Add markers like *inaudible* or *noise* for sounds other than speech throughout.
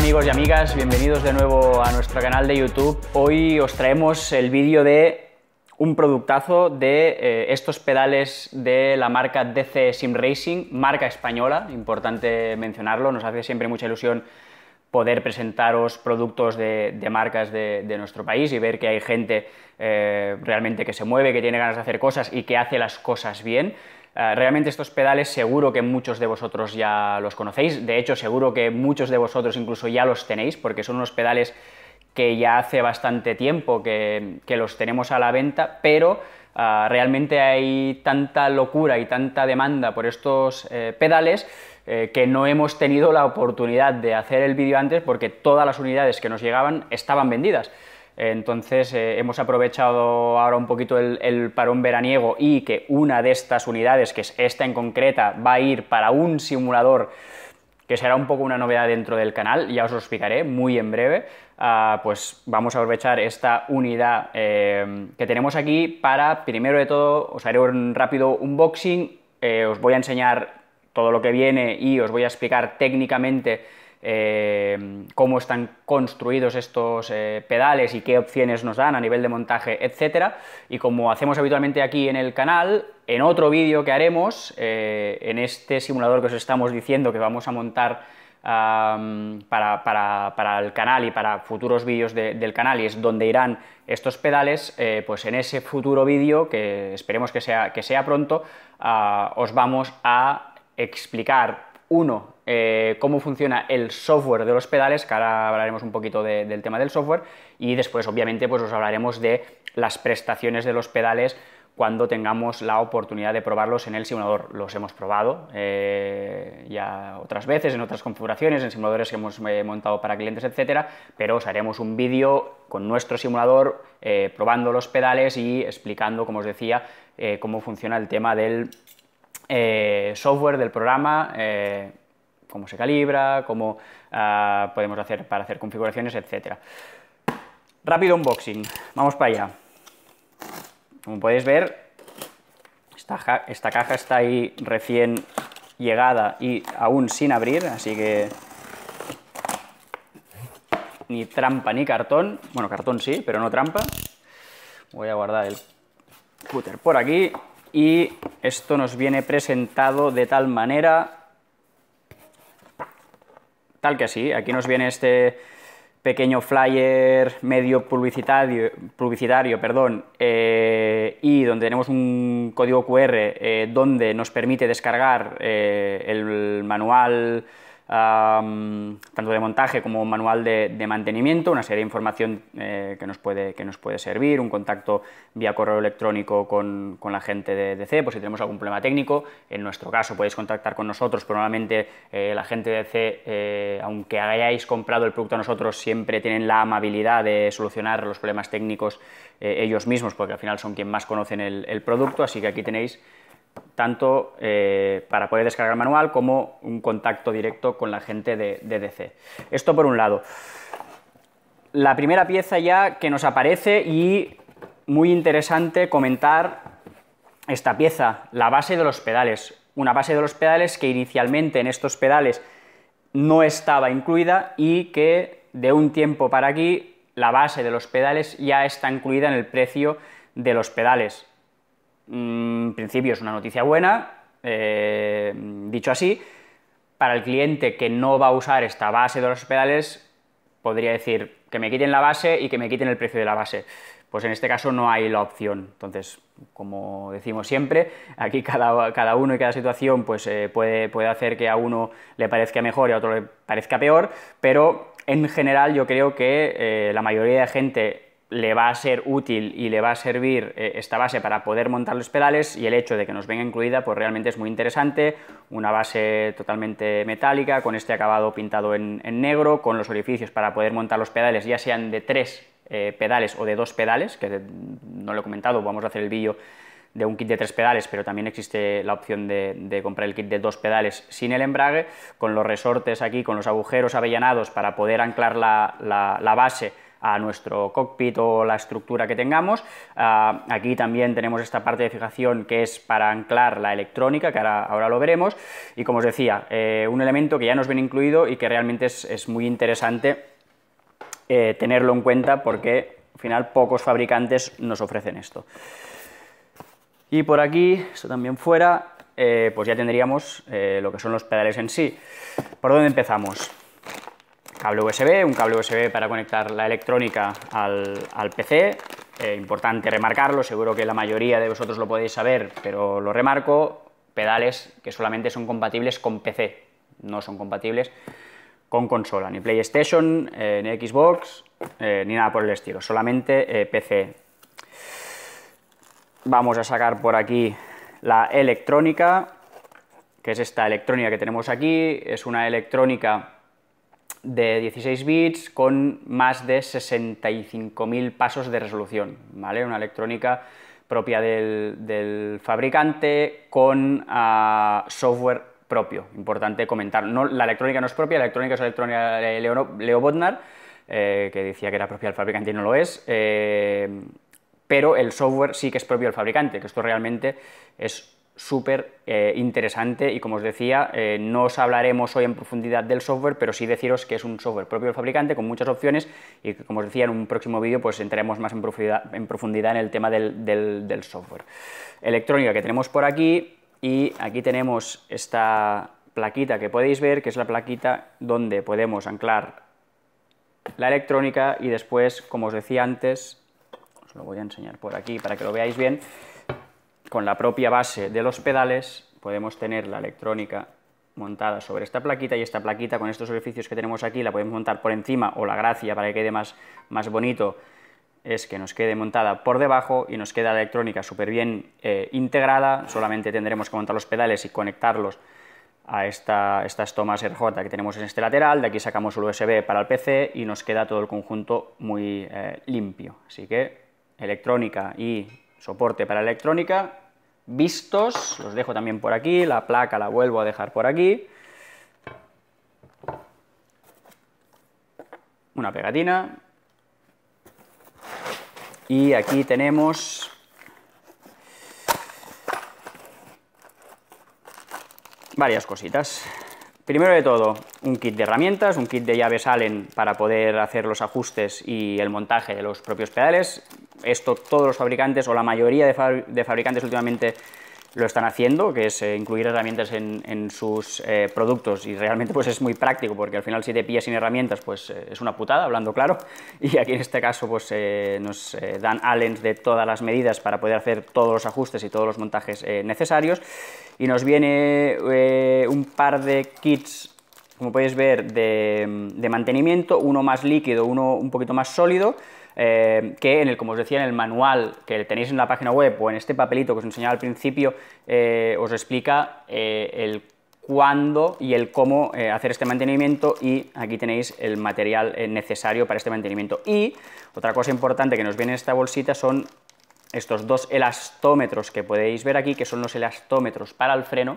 amigos y amigas, bienvenidos de nuevo a nuestro canal de YouTube. Hoy os traemos el vídeo de un productazo de eh, estos pedales de la marca DC Sim Racing, marca española, importante mencionarlo, nos hace siempre mucha ilusión poder presentaros productos de, marcas de, nuestro país y ver que hay gente eh, realmente que se mueve, que tiene ganas de hacer cosas y que hace las cosas bien. Eh, realmente estos pedales seguro que muchos de vosotros ya los conocéis, de hecho seguro que muchos de vosotros incluso ya los tenéis porque son unos pedales que ya hace bastante tiempo que, los tenemos a la venta, pero eh, realmente hay tanta locura y tanta demanda por estos eh, pedales que no hemos tenido la oportunidad de hacer el vídeo antes porque todas las unidades que nos llegaban estaban vendidas. Entonces eh, hemos aprovechado ahora un poquito el, parón veraniego y que una de estas unidades, que es esta en concreta, va a ir para un simulador que será un poco una novedad dentro del canal, ya os lo explicaré muy en breve, ah, pues vamos a aprovechar esta unidad eh, que tenemos aquí para, primero de todo, os haré un rápido unboxing, eh, os voy a enseñar todo lo que viene y os voy a explicar técnicamente eh, cómo están construidos estos eh, pedales y qué opciones nos dan a nivel de montaje, etcétera. Y como hacemos habitualmente aquí en el canal, en otro vídeo que haremos, eh, en este simulador que os estamos diciendo que vamos a montar para, el canal y para futuros vídeos del canal y es donde irán estos pedales, pues en ese futuro vídeo, que esperemos que sea, que sea pronto, ah, os vamos a explicar, uno, eh, cómo funciona el software de los pedales, que ahora hablaremos un poquito del tema del software, y después obviamente pues os hablaremos de las prestaciones de los pedales cuando tengamos la oportunidad de probarlos en el simulador. Los hemos probado eh, ya otras veces, en otras configuraciones, en simuladores que hemos eh, montado para clientes, etcétera, pero os haremos un vídeo con nuestro simulador probando los pedales y explicando, como os decía, cómo funciona el tema del software, del programa cómo se calibra, cómo ah, podemos hacer para hacer configuraciones, etc. Rápido unboxing, vamos para allá. Como podéis ver, esta, esta caja está ahí recién llegada y aún sin abrir, así que ni trampa ni cartón. Bueno, cartón sí, pero no trampa. Voy a guardar el cúter por aquí y esto nos viene presentado de tal manera tal que así. Aquí nos viene este pequeño flyer medio publicitario, publicitario perdón, eh, y donde tenemos un código QR eh, donde nos permite descargar eh, el manual tanto de montaje como manual de, mantenimiento, una serie de información eh, que, nos puede, que nos puede servir, un contacto vía correo electrónico con, la gente de DC, por pues si tenemos algún problema técnico. En nuestro caso podéis contactar con nosotros, probablemente eh, la gente de DC, eh, aunque hayáis comprado el producto a nosotros, siempre tienen la amabilidad de solucionar los problemas técnicos ellos mismos, porque al final son quien más conocen el producto, así que aquí tenéis tanto eh, para poder descargar manual como un contacto directo con la gente de DC. Esto por un lado. La primera pieza ya que nos aparece y muy interesante comentar esta pieza, la base de los pedales. Una base de los pedales que inicialmente en estos pedales no estaba incluida y que de un tiempo para aquí la base de los pedales ya está incluida en el precio de los pedales. Mm, en principio es una noticia buena, eh, dicho así, para el cliente que no va a usar esta base de los pedales, podría decir que me quiten la base y que me quiten el precio de la base. Pues en este caso no hay la opción. Entonces, como decimos siempre, aquí cada, uno y cada situación pues, eh, puede, puede hacer que a uno le parezca mejor y a otro le parezca peor, pero en general yo creo que eh, la mayoría de gente le va a ser útil y le va a servir eh, esta base para poder montar los pedales y el hecho de que nos venga incluida pues realmente es muy interesante, una base totalmente metálica con este acabado pintado en, negro, con los orificios para poder montar los pedales ya sean de tres eh, pedales o de dos pedales, que no lo he comentado, vamos a hacer el vídeo de un kit de tres pedales, pero también existe la opción de, comprar el kit de dos pedales sin el embrague, con los resortes aquí, con los agujeros avellanados para poder anclar la base a nuestro cockpit o la estructura que tengamos. Ah, aquí también tenemos esta parte de fijación que es para anclar la electrónica, que ahora, lo veremos. Y como os decía, eh, un elemento que ya nos viene incluido y que realmente es, muy interesante eh, tenerlo en cuenta porque al final pocos fabricantes nos ofrecen esto. Y por aquí, esto también fuera, eh, pues ya tendríamos lo que son los pedales en sí. ¿Por dónde empezamos? cable USB, un cable USB para conectar la electrónica al, PC. Eh, importante remarcarlo, seguro que la mayoría de vosotros lo podéis saber, pero lo remarco, pedales que solamente son compatibles con PC, no son compatibles con consola, ni PlayStation, eh, ni Xbox, eh, ni nada por el estilo, solamente PC. Vamos a sacar por aquí la electrónica, que es esta electrónica que tenemos aquí, es una electrónica de 16 bits con más de 65.000 pasos de resolución, ¿vale? Una electrónica propia del, fabricante con ah, software propio, importante comentar. No, la electrónica no es propia, la electrónica es electrónica de Leo, Bodnar, eh, que decía que era propia del fabricante y no lo es, eh, pero el software sí que es propio del fabricante, que esto realmente es súper eh, interesante y como os decía, eh, no os hablaremos hoy en profundidad del software, pero sí deciros que es un software propio del fabricante con muchas opciones y como os decía en un próximo vídeo pues entraremos más en profundidad en, profundidad en el tema del software. Electrónica que tenemos por aquí y aquí tenemos esta plaquita que podéis ver, que es la plaquita donde podemos anclar la electrónica y después, como os decía antes, os lo voy a enseñar por aquí para que lo veáis bien, con la propia base de los pedales podemos tener la electrónica montada sobre esta plaquita y esta plaquita con estos orificios que tenemos aquí la podemos montar por encima o la gracia para que quede más, más bonito es que nos quede montada por debajo y nos queda la electrónica súper bien eh, integrada, solamente tendremos que montar los pedales y conectarlos a esta, estas tomas RJ que tenemos en este lateral, de aquí sacamos el USB para el PC y nos queda todo el conjunto muy eh, limpio. Así que electrónica y soporte para electrónica, vistos, los dejo también por aquí, la placa la vuelvo a dejar por aquí, una pegatina, y aquí tenemos varias cositas. Primero de todo, un kit de herramientas, un kit de llaves Allen para poder hacer los ajustes y el montaje de los propios pedales esto todos los fabricantes o la mayoría de, fabricantes últimamente lo están haciendo, que es eh, incluir herramientas en, sus eh, productos y realmente pues es muy práctico porque al final si te pillas sin herramientas pues eh, es una putada, hablando claro, *laughs* y aquí en este caso pues nos dan Allens de todas las medidas para poder hacer todos los ajustes y todos los montajes necesarios y nos viene un par de kits como podéis ver de mantenimiento, uno más líquido, uno un poquito más sólido eh, que en el, como os decía, en el manual que tenéis en la página web o en este papelito que os enseñaba al principio, eh, os explica eh, el cuándo y el cómo hacer este mantenimiento y aquí tenéis el material necesario para este mantenimiento. Y otra cosa importante que nos viene en esta bolsita son estos dos elastómetros que podéis ver aquí, que son los elastómetros para el freno,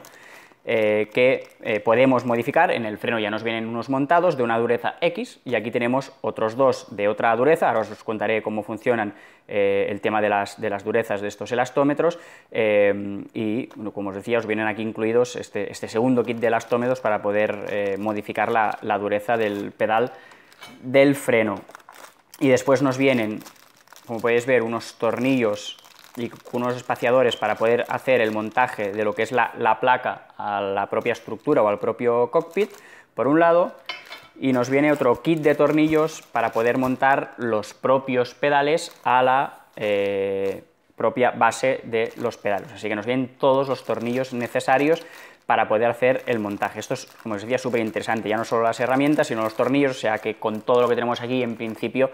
eh, que eh, podemos modificar. En el freno ya nos vienen unos montados de una dureza X y aquí tenemos otros dos de otra dureza. Ahora os contaré cómo funcionan eh, el tema de las, durezas de estos elastómetros. y como os decía, os vienen aquí incluidos este, este segundo kit de elastómetros para poder modificar la, la dureza del pedal del freno. Y después nos vienen, como podéis ver, unos tornillos y unos espaciadores para poder hacer el montaje de lo que es la, la, placa a la propia estructura o al propio cockpit, por un lado, y nos viene otro kit de tornillos para poder montar los propios pedales a la eh, propia base de los pedales. Así que nos vienen todos los tornillos necesarios para poder hacer el montaje. Esto es, como os decía, súper interesante, ya no solo las herramientas, sino los tornillos, o sea que con todo lo que tenemos aquí, en principio,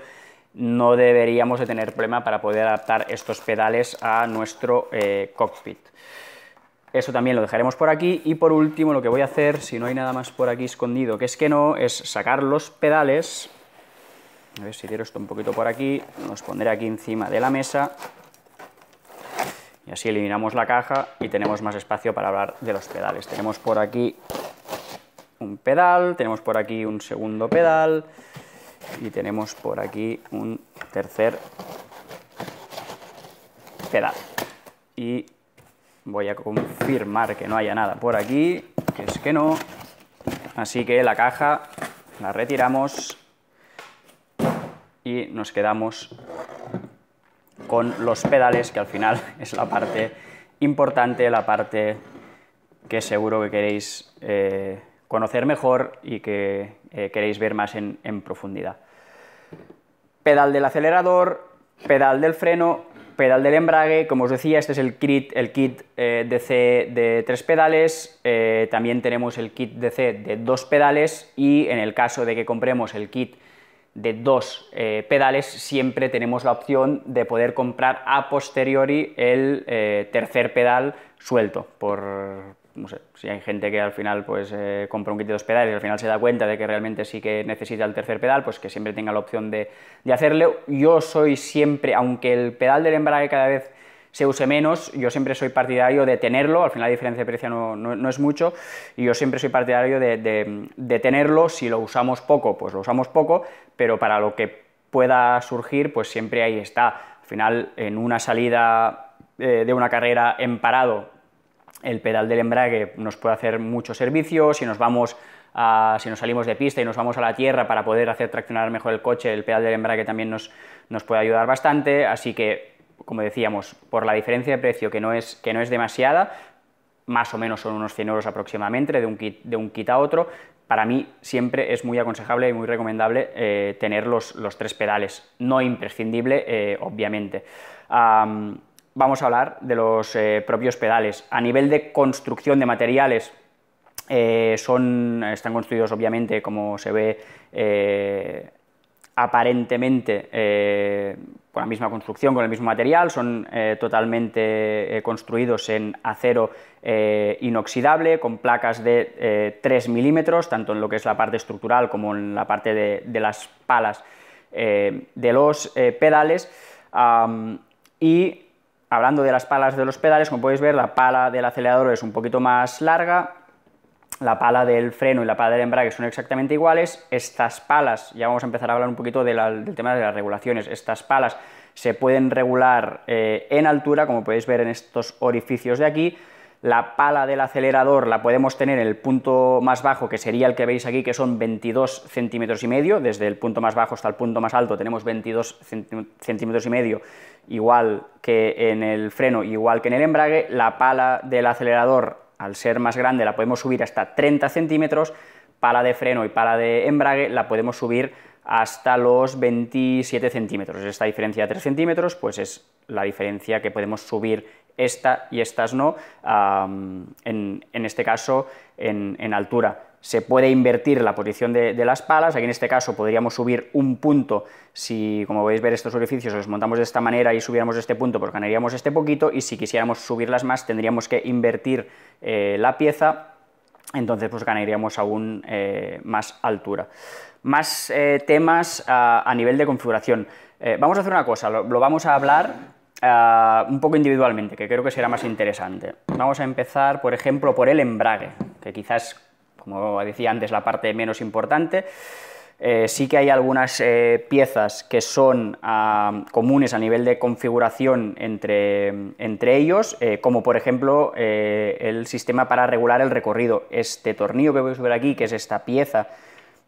no deberíamos de tener problema para poder adaptar estos pedales a nuestro eh, cockpit. Eso también lo dejaremos por aquí y por último lo que voy a hacer, si no hay nada más por aquí escondido que es que no, es sacar los pedales, a ver si quiero esto un poquito por aquí, los pondré aquí encima de la mesa y así eliminamos la caja y tenemos más espacio para hablar de los pedales. Tenemos por aquí un pedal, tenemos por aquí un segundo pedal, y tenemos por aquí un tercer pedal y voy a confirmar que no haya nada por aquí que es que no así que la caja la retiramos y nos quedamos con los pedales que al final *laughs* es la parte importante la parte que seguro que queréis eh, conocer mejor y que eh, queréis ver más en, profundidad. Pedal del acelerador, pedal del freno, pedal del embrague, como os decía, este es el kit, el kit eh, DC de tres pedales, eh, también tenemos el kit DC de dos pedales y en el caso de que compremos el kit de dos pedales, siempre tenemos la opción de poder comprar a posteriori el tercer pedal suelto por, no sé, si hay gente que al final pues eh, compra un kit de dos pedales y al final se da cuenta de que realmente sí que necesita el tercer pedal, pues que siempre tenga la opción de, hacerlo. Yo soy siempre, aunque el pedal del embrague cada vez se use menos, yo siempre soy partidario de tenerlo, al final la diferencia de precio no, es mucho, y yo siempre soy partidario de, de, tenerlo, si lo usamos poco, pues lo usamos poco, pero para lo que pueda surgir, pues siempre ahí está. Al final, en una salida eh, de una carrera en parado, el pedal del embrague nos puede hacer mucho servicio, si nos vamos si nos salimos de pista y nos vamos a la tierra para poder hacer traccionar mejor el coche, el pedal del embrague también nos, nos puede ayudar bastante, así que, como decíamos, por la diferencia de precio que no es, que no es demasiada, más o menos son unos 100 euros aproximadamente de un kit, de un a otro, para mí siempre es muy aconsejable y muy recomendable eh, tener los, tres pedales, no imprescindible, eh, obviamente vamos a hablar de los eh, propios pedales. A nivel de construcción de materiales, eh, son, están construidos obviamente, como se ve, eh, aparentemente con la misma construcción, con el mismo material, son totalmente construidos en acero inoxidable, con placas de 3 milímetros, tanto en lo que es la parte estructural como en la parte de, las palas de los pedales. y Hablando de las palas de los pedales, como podéis ver, la pala del acelerador es un poquito más larga, la pala del freno y la pala del embrague son exactamente iguales. Estas palas, ya vamos a empezar a hablar un poquito del tema de las regulaciones, estas palas se pueden regular eh, en altura, como podéis ver en estos orificios de aquí, la pala del acelerador la podemos tener en el punto más bajo, que sería el que veis aquí, que son 22 centímetros y medio. Desde el punto más bajo hasta el punto más alto tenemos 22 centímetros y medio, igual que en el freno, igual que en el embrague. La pala del acelerador, al ser más grande, la podemos subir hasta 30 centímetros. Pala de freno y pala de embrague la podemos subir hasta los 27 centímetros. Esta diferencia de 3 centímetros, pues es la diferencia que podemos subir esta y estas no, en, este caso en, altura. Se puede invertir la posición de, las palas, aquí en este caso podríamos subir un punto si, como veis ver, estos orificios los montamos de esta manera y subiéramos este punto, pues ganaríamos este poquito, y si quisiéramos subirlas más tendríamos que invertir eh, la pieza, entonces pues ganaríamos aún eh, más altura. Más eh, temas ah, a, nivel de configuración. vamos a hacer una cosa, lo vamos a hablar Ah, un poco individualmente, que creo que será más interesante. Vamos a empezar, por ejemplo, por el embrague, que quizás, como decía antes, la parte menos importante. Eh, sí que hay algunas eh, piezas que son ah, comunes a nivel de configuración entre, ellos, eh, como por ejemplo el sistema para regular el recorrido. Este tornillo que podéis ver aquí, que es esta pieza,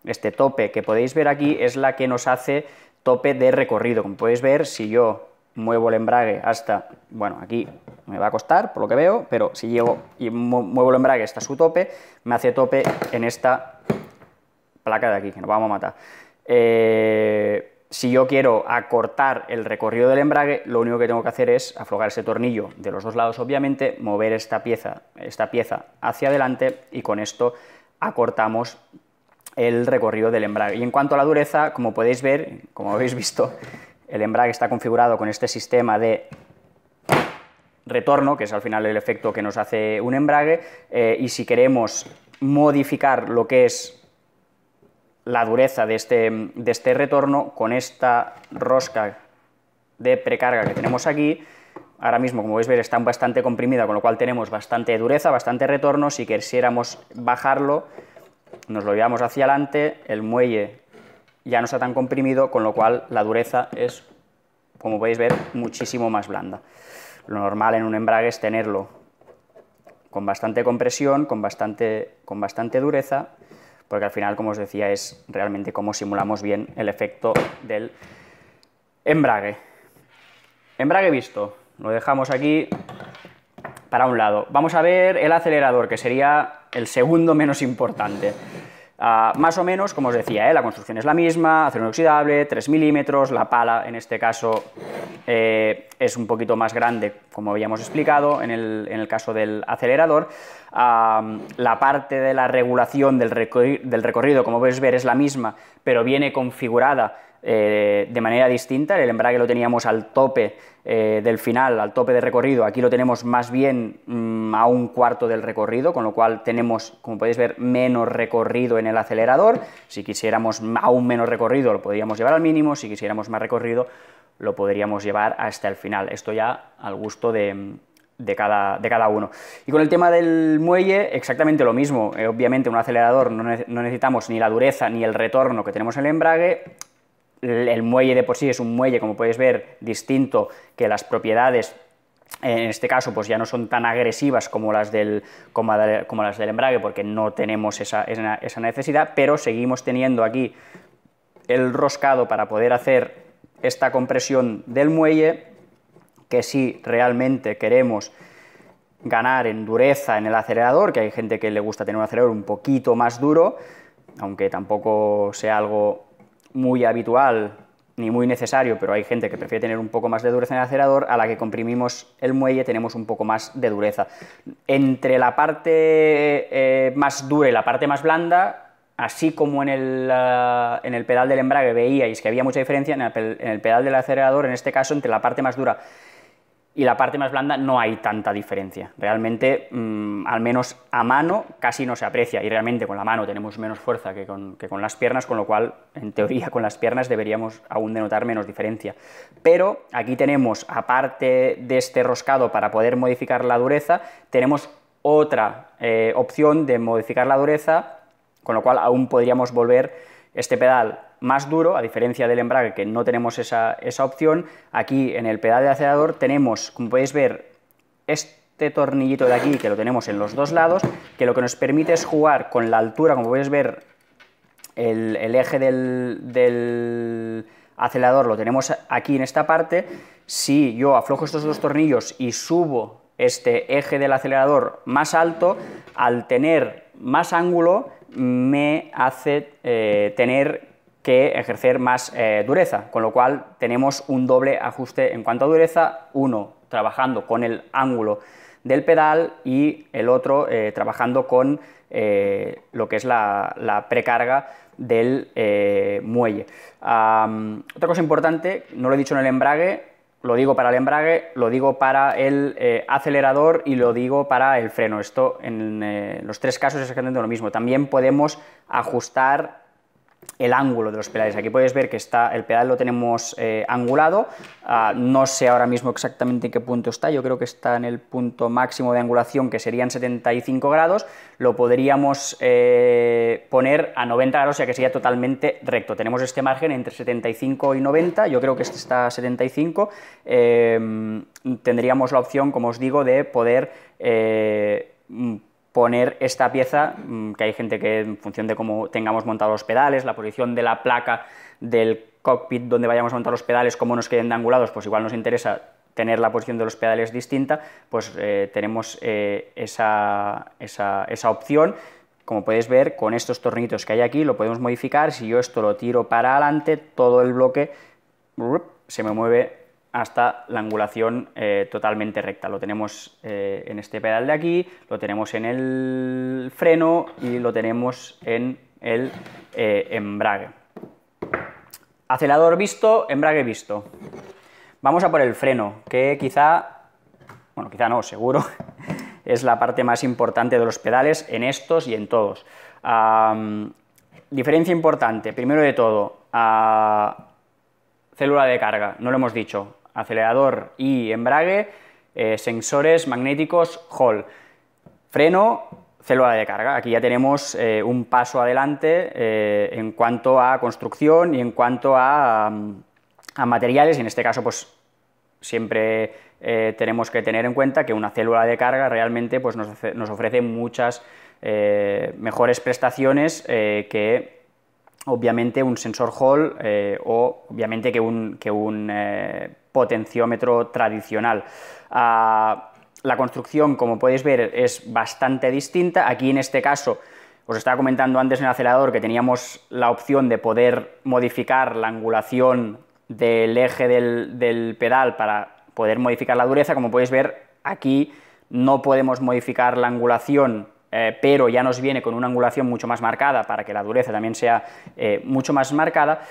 este tope que podéis ver aquí, es la que nos hace tope de recorrido. Como podéis ver, si yo muevo el embrague hasta, bueno, aquí me va a costar, por lo que veo, pero si llego y muevo el embrague hasta su tope, me hace tope en esta placa de aquí, que nos vamos a matar. Eh, si yo quiero acortar el recorrido del embrague, lo único que tengo que hacer es aflojar ese tornillo de los dos lados, obviamente, mover esta pieza, esta pieza hacia adelante y con esto acortamos el recorrido del embrague. Y en cuanto a la dureza, como podéis ver, como habéis visto, el embrague está configurado con este sistema de retorno, que es al final el efecto que nos hace un embrague, eh, y si queremos modificar lo que es la dureza de este, de este retorno con esta rosca de precarga que tenemos aquí, ahora mismo, como podéis ver, está bastante comprimida, con lo cual tenemos bastante dureza, bastante retorno. Si quisiéramos bajarlo, nos lo llevamos hacia adelante, el muelle ya no está tan comprimido, con lo cual la dureza es, como podéis ver, muchísimo más blanda. Lo normal en un embrague es tenerlo con bastante compresión, con bastante, con bastante dureza, porque al final, como os decía, es realmente como simulamos bien el efecto del embrague. Embrague visto, lo dejamos aquí para un lado. Vamos a ver el acelerador, que sería el segundo menos importante. Ah, más o menos, como os decía, ¿eh? la construcción es la misma, acero inoxidable, 3 milímetros, la pala en este caso eh, es un poquito más grande, como habíamos explicado en el, caso del acelerador. Ah, la parte de la regulación del, del recorrido, como podéis ver, es la misma, pero viene configurada eh, de manera distinta. El embrague lo teníamos al tope eh, del final, al tope de recorrido. Aquí lo tenemos más bien mm, a un cuarto del recorrido, con lo cual tenemos, como podéis ver, menos recorrido en el acelerador. Si quisiéramos aún menos recorrido, lo podríamos llevar al mínimo. Si quisiéramos más recorrido, lo podríamos llevar hasta el final. Esto ya al gusto de, cada, uno. Y con el tema del muelle, exactamente lo mismo. Eh, obviamente, un acelerador no, no, necesitamos ni la dureza ni el retorno que tenemos en el embrague el muelle de por sí es un muelle, como podéis ver, distinto que las propiedades eh, en este caso pues ya no son tan agresivas como las del, las del embrague porque no tenemos esa, esa, necesidad, pero seguimos teniendo aquí el roscado para poder hacer esta compresión del muelle, que si realmente queremos ganar en dureza en el acelerador, que hay gente que le gusta tener un acelerador un poquito más duro, aunque tampoco sea algo muy habitual ni muy necesario, pero hay gente que prefiere tener un poco más de dureza en el acelerador, a la que comprimimos el muelle tenemos un poco más de dureza. Entre la parte eh, más dura y la parte más blanda, así como en el, ah, pedal del embrague veíais que había mucha diferencia, en el pedal del acelerador, en este caso, entre la parte más dura y la parte más blanda no hay tanta diferencia. Realmente, mm, al menos a mano, casi no se aprecia y realmente con la mano tenemos menos fuerza que con, las piernas, con lo cual, en teoría, con las piernas deberíamos aún denotar menos diferencia. Pero aquí tenemos, aparte de este roscado para poder modificar la dureza, tenemos otra eh, opción de modificar la dureza, con lo cual aún podríamos volver este pedal más duro, a diferencia del embrague que no tenemos esa, opción, aquí en el pedal de acelerador tenemos, como podéis ver, este tornillito de aquí que lo tenemos en los dos lados, que lo que nos permite es jugar con la altura, como podéis ver, el, eje del, del acelerador lo tenemos aquí en esta parte, si yo aflojo estos dos tornillos y subo este eje del acelerador más alto, al tener más ángulo me hace eh, tener que ejercer más eh, dureza, con lo cual tenemos un doble ajuste en cuanto a dureza, uno trabajando con el ángulo del pedal y el otro eh, trabajando con eh, lo que es la, precarga del muelle. otra cosa importante, no lo he dicho en el embrague, lo digo para el embrague, lo digo para el acelerador y lo digo para el freno. Esto en los tres casos es exactamente lo mismo. También podemos ajustar el ángulo de los pedales. Aquí podéis ver que está, el pedal lo tenemos eh, angulado, ah, no sé ahora mismo exactamente en qué punto está, yo creo que está en el punto máximo de angulación que serían 75 grados, lo podríamos eh, poner a 90 grados, o sea que sería totalmente recto. Tenemos este margen entre 75 y 90, yo creo que este está a 75, eh, tendríamos la opción, como os digo, de poder poner esta pieza, mm, que hay gente que en función de cómo tengamos montados los pedales, la posición de la placa del cockpit donde vayamos a montar los pedales, cómo nos queden de angulados, pues igual nos interesa tener la posición de los pedales distinta, pues eh, tenemos eh, esa, opción. Como podéis ver, con estos tornitos que hay aquí lo podemos modificar. Si yo esto lo tiro para adelante, todo el bloque se me mueve hasta la angulación eh, totalmente recta. Lo tenemos eh, en este pedal de aquí, lo tenemos en el freno y lo tenemos en el eh, embrague. Acelador visto, embrague visto. Vamos a por el freno, que quizá, bueno, quizá no, seguro, *laughs* es la parte más importante de los pedales en estos y en todos. diferencia importante, primero de todo, célula de carga, no lo hemos dicho acelerador y embrague, eh, sensores magnéticos Hall, freno, célula de carga. Aquí ya tenemos eh, un paso adelante eh, en cuanto a construcción y en cuanto a, mm, materiales, en este caso pues siempre tenemos que tener en cuenta que una célula de carga realmente pues, nos, ofrece muchas mejores prestaciones que obviamente un sensor Hall o obviamente que un, que un potenciómetro tradicional. Ah, la construcción, como podéis ver, es bastante distinta. Aquí, en este caso, os estaba comentando antes en el acelerador que teníamos la opción de poder modificar la angulación del eje del, pedal para poder modificar la dureza. Como podéis ver, aquí no podemos modificar la angulación, eh, pero ya nos viene con una angulación mucho más marcada para que la dureza también sea eh, mucho más marcada.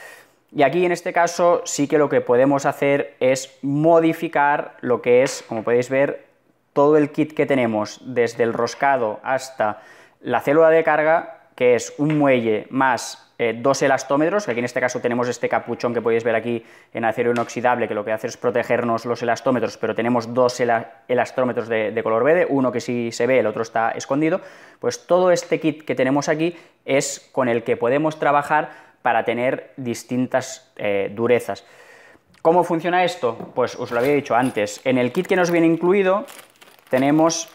Y aquí en este caso sí que lo que podemos hacer es modificar lo que es, como podéis ver, todo el kit que tenemos, desde el roscado hasta la célula de carga, que es un muelle más eh, dos elastómetros, que aquí en este caso tenemos este capuchón que podéis ver aquí en acero inoxidable, que lo que hace es protegernos los elastómetros, pero tenemos dos elastómetros de, de, color verde, uno que sí se ve, el otro está escondido, pues todo este kit que tenemos aquí es con el que podemos trabajar para tener distintas eh, durezas. ¿Cómo funciona esto? Pues os lo había dicho antes. En el kit que nos viene incluido tenemos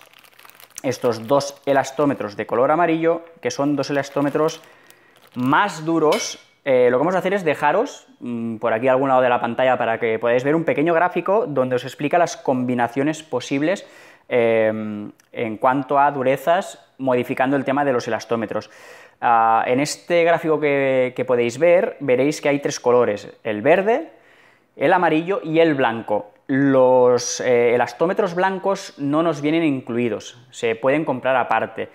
estos dos elastómetros de color amarillo, que son dos elastómetros más duros. Eh, lo que vamos a hacer es dejaros mm, por aquí a algún lado de la pantalla para que podáis ver un pequeño gráfico donde os explica las combinaciones posibles eh, en cuanto a durezas, modificando el tema de los elastómetros. Ah, en este gráfico que, podéis ver, veréis que hay tres colores, el verde, el amarillo y el blanco. Los eh, elastómetros blancos no nos vienen incluidos, se pueden comprar aparte.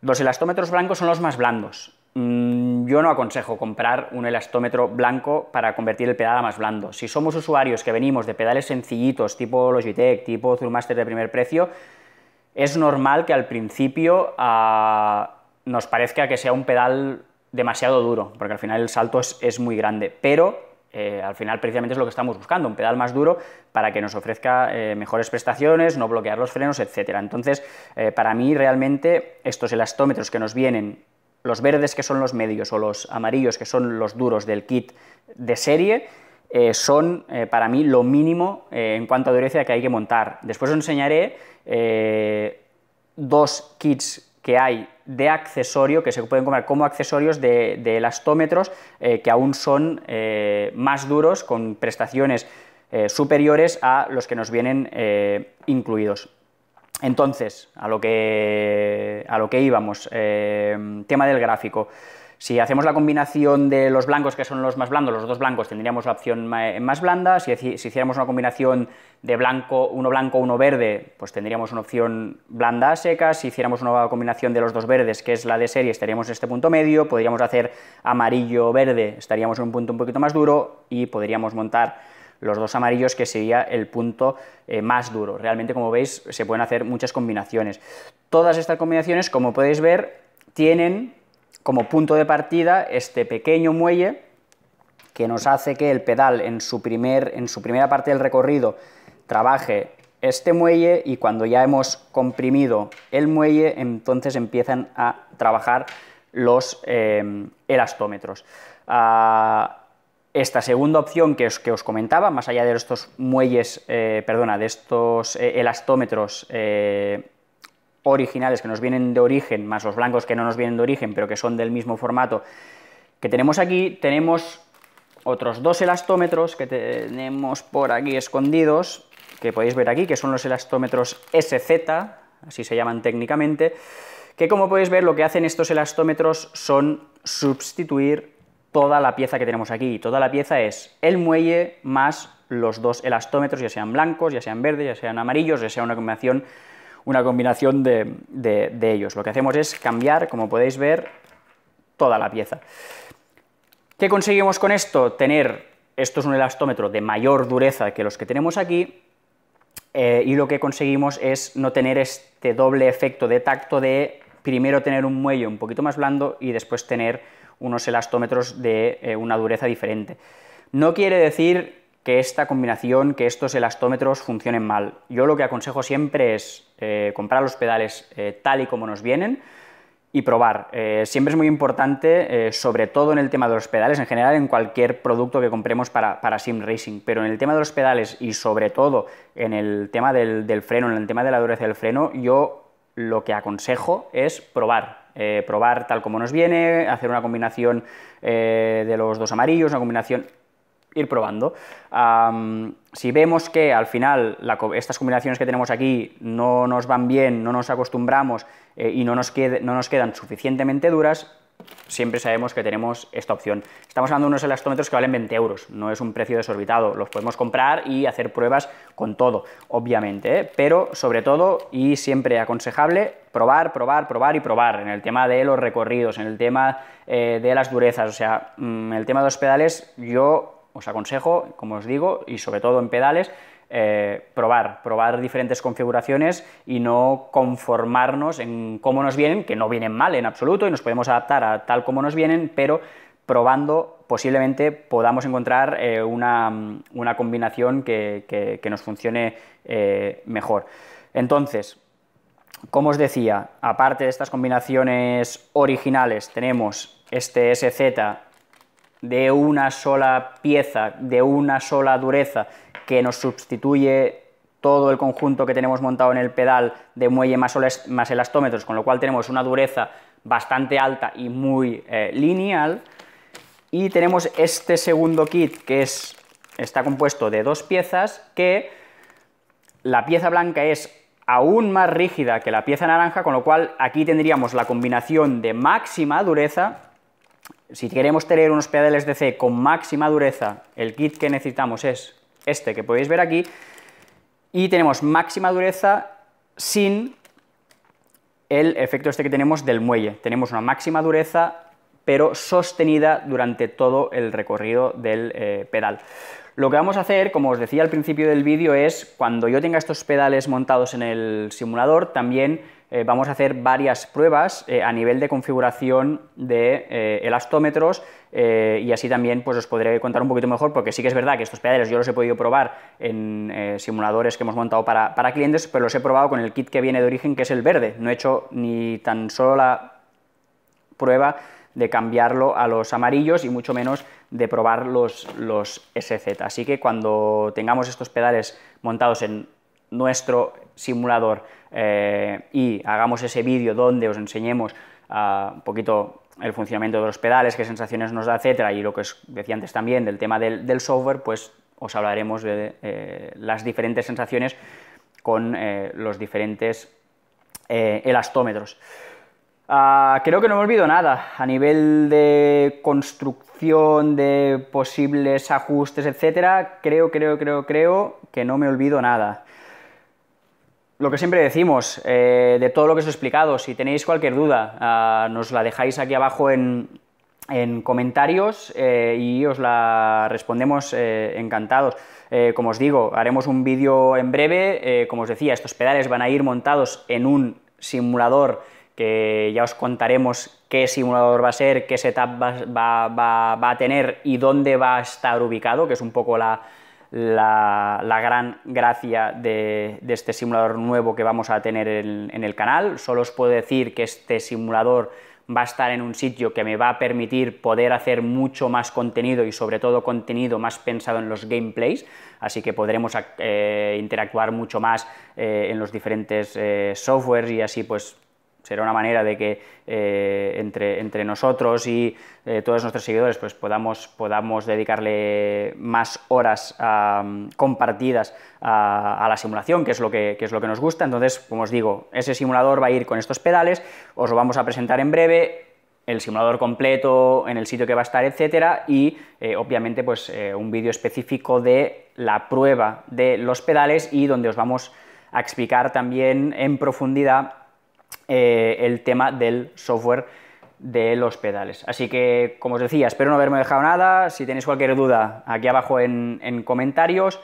Los elastómetros blancos son los más blandos. Mm, yo no aconsejo comprar un elastómetro blanco para convertir el pedal a más blando. Si somos usuarios que venimos de pedales sencillitos, tipo Logitech, tipo Zulmaster de primer precio, es normal que al principio ah, nos parezca que sea un pedal demasiado duro, porque al final el salto es, muy grande, pero eh, al final precisamente es lo que estamos buscando, un pedal más duro para que nos ofrezca eh, mejores prestaciones, no bloquear los frenos, etcétera. Entonces, eh, para mí realmente estos elastómetros que nos vienen, los verdes que son los medios o los amarillos que son los duros del kit de serie, son para mí lo mínimo en cuanto a dureza que hay que montar. Después os enseñaré dos kits que hay de accesorio que se pueden comprar como accesorios de, elastómetros eh, que aún son eh, más duros con prestaciones eh, superiores a los que nos vienen incluidos. Entonces, a lo que, a lo que íbamos, tema del gráfico. Si hacemos la combinación de los blancos, que son los más blandos, los dos blancos, tendríamos la opción eh, más blanda. Si, hiciéramos una combinación de blanco, uno blanco, uno verde, pues tendríamos una opción blanda a seca. Si hiciéramos una combinación de los dos verdes, que es la de serie, estaríamos en este punto medio. Podríamos hacer amarillo-verde, estaríamos en un punto un poquito más duro. Y podríamos montar los dos amarillos, que sería el punto eh, más duro. Realmente, como veis, se pueden hacer muchas combinaciones. Todas estas combinaciones, como podéis ver, tienen como punto de partida este pequeño muelle que nos hace que el pedal en su, primer, en su primera parte del recorrido trabaje este muelle y cuando ya hemos comprimido el muelle entonces empiezan a trabajar los eh, elastómetros. Ah, esta segunda opción que os, que os, comentaba, más allá de estos muelles, eh, perdona, de estos eh, elastómetros originales que nos vienen de origen, más los blancos que no nos vienen de origen, pero que son del mismo formato que tenemos aquí, tenemos otros dos elastómetros que tenemos por aquí escondidos, que podéis ver aquí, que son los elastómetros SZ, así se llaman técnicamente, que como podéis ver lo que hacen estos elastómetros son sustituir toda la pieza que tenemos aquí. Toda la pieza es el muelle más los dos elastómetros, ya sean blancos, ya sean verdes, ya sean amarillos, ya sea una combinación una combinación de, ellos. Lo que hacemos es cambiar, como podéis ver, toda la pieza. ¿Qué conseguimos con esto? Tener, esto es un elastómetro de mayor dureza que los que tenemos aquí, eh, y lo que conseguimos es no tener este doble efecto de tacto de primero tener un muelle un poquito más blando y después tener unos elastómetros de eh, una dureza diferente. No quiere decir que esta combinación, que estos elastómetros funcionen mal. Yo lo que aconsejo siempre es eh, comprar los pedales eh, tal y como nos vienen y probar. Eh, siempre es muy importante, sobre todo en el tema de los pedales, en general en cualquier producto que compremos para, sim racing, pero en el tema de los pedales y sobre todo en el tema del, freno, en el tema de la dureza del freno, yo lo que aconsejo es probar, probar tal como nos viene, hacer una combinación de los dos amarillos, una combinación ir probando. si vemos que al final estas combinaciones que tenemos aquí no nos van bien, no nos acostumbramos eh, y no nos, no nos quedan suficientemente duras, siempre sabemos que tenemos esta opción. Estamos hablando de unos elastómetros que valen 20 euros, no es un precio desorbitado, los podemos comprar y hacer pruebas con todo, obviamente, ¿eh? pero sobre todo y siempre aconsejable probar, probar, probar y probar en el tema de los recorridos, en el tema eh, de las durezas, o sea, mm, en el tema de los pedales yo os aconsejo, como os digo, y sobre todo en pedales, eh, probar, probar diferentes configuraciones y no conformarnos en cómo nos vienen, que no vienen mal en absoluto y nos podemos adaptar a tal como nos vienen, pero probando posiblemente podamos encontrar eh, una, combinación que, nos funcione eh, mejor. Entonces, como os decía, aparte de estas combinaciones originales, tenemos este SZ de una sola pieza, de una sola dureza, que nos sustituye todo el conjunto que tenemos montado en el pedal de muelle más, elastómetros, con lo cual tenemos una dureza bastante alta y muy eh, lineal. Y tenemos este segundo kit que es, está compuesto de dos piezas que la pieza blanca es aún más rígida que la pieza naranja, con lo cual aquí tendríamos la combinación de máxima dureza si queremos tener unos pedales de C con máxima dureza, el kit que necesitamos es este que podéis ver aquí, y tenemos máxima dureza sin el efecto este que tenemos del muelle. Tenemos una máxima dureza pero sostenida durante todo el recorrido del eh, pedal. Lo que vamos a hacer, como os decía al principio del vídeo, es cuando yo tenga estos pedales montados en el simulador, también eh, vamos a hacer varias pruebas eh, a nivel de configuración de eh, elastómetros y así también pues, os podré contar un poquito mejor porque sí que es verdad que estos pedales yo los he podido probar en simuladores que hemos montado para, para, clientes, pero los he probado con el kit que viene de origen que es el verde. No he hecho ni tan solo la prueba de cambiarlo a los amarillos y mucho menos de probar los, SZ. Así que cuando tengamos estos pedales montados en nuestro simulador eh, y hagamos ese vídeo donde os enseñemos ah, un poquito el funcionamiento de los pedales, qué sensaciones nos da, etcétera, y lo que os decía antes también del tema del, software, pues os hablaremos de eh, las diferentes sensaciones con eh, los diferentes elastómetros. Ah, creo que no me olvido nada a nivel de construcción, de posibles ajustes, etcétera. Creo, creo, creo, creo que no me olvido nada. Lo que siempre decimos, eh, de todo lo que os he explicado, si tenéis cualquier duda, ah, nos la dejáis aquí abajo en, comentarios eh, y os la respondemos eh, encantados. como os digo, haremos un vídeo en breve. como os decía, estos pedales van a ir montados en un simulador que ya os contaremos qué simulador va a ser, qué setup va, a tener y dónde va a estar ubicado, que es un poco la, gran gracia de, este simulador nuevo que vamos a tener en, el canal. Solo os puedo decir que este simulador va a estar en un sitio que me va a permitir poder hacer mucho más contenido y sobre todo contenido más pensado en los gameplays, así que podremos eh, interactuar mucho más eh, en los diferentes eh, softwares y así pues será una manera de que eh, entre, entre, nosotros y eh, todos nuestros seguidores pues, podamos, podamos dedicarle más horas compartidas a, la simulación, que es, lo que, es lo que nos gusta. Entonces, como os digo, ese simulador va a ir con estos pedales, os lo vamos a presentar en breve el simulador completo, en el sitio que va a estar, etcétera, y eh, obviamente pues un vídeo específico de la prueba de los pedales y donde os vamos a explicar también en profundidad eh, el tema del software de los pedales. Así que, como os decía, espero no haberme dejado nada. Si tenéis cualquier duda, aquí abajo en, comentarios.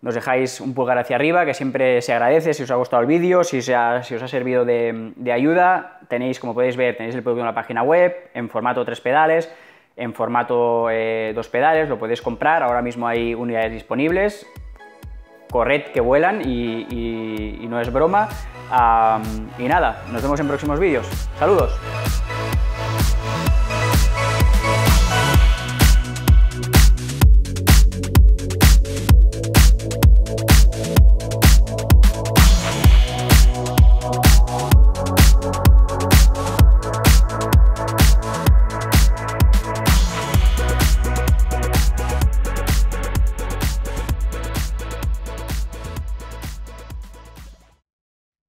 Nos dejáis un pulgar hacia arriba, que siempre se agradece si os ha gustado el vídeo, si, os ha servido de, ayuda. Tenéis, como podéis ver, tenéis el producto en la página web, en formato tres pedales, en formato eh, dos pedales, lo podéis comprar. Ahora mismo hay unidades disponibles. Corred que vuelan y no es broma. Ah, y nada, nos vemos en próximos vídeos. Saludos.